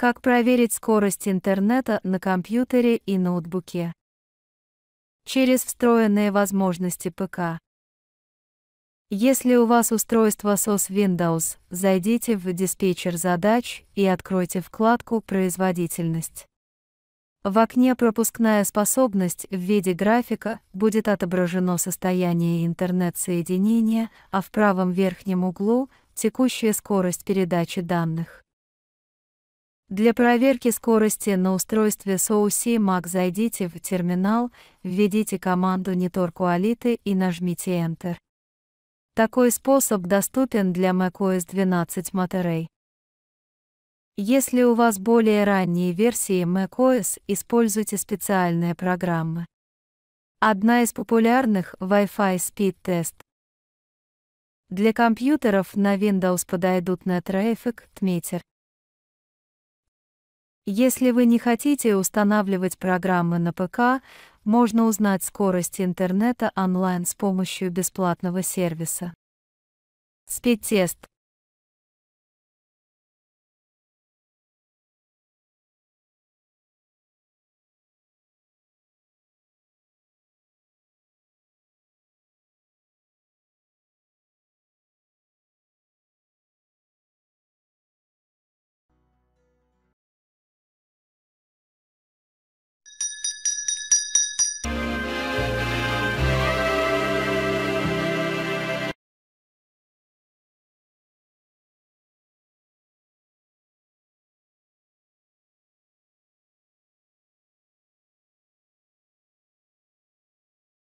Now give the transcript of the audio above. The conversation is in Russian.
Как проверить скорость интернета на компьютере и ноутбуке? Через встроенные возможности ПК. Если у вас устройство SOS Windows, зайдите в диспетчер задач и откройте вкладку «Производительность». В окне «Пропускная способность» в виде графика будет отображено состояние интернет-соединения, а в правом верхнем углу – текущая скорость передачи данных. Для проверки скорости на устройстве SOC Mac зайдите в терминал, введите команду Nitor Quality и нажмите Enter. Такой способ доступен для macOS 12 Monterey. Если у вас более ранние версии macOS, используйте специальные программы. Одна из популярных – Wi-Fi Speed Test. Для компьютеров на Windows подойдут Netraffic, Tmeter. Если вы не хотите устанавливать программы на ПК, можно узнать скорость интернета онлайн с помощью бесплатного сервиса. спид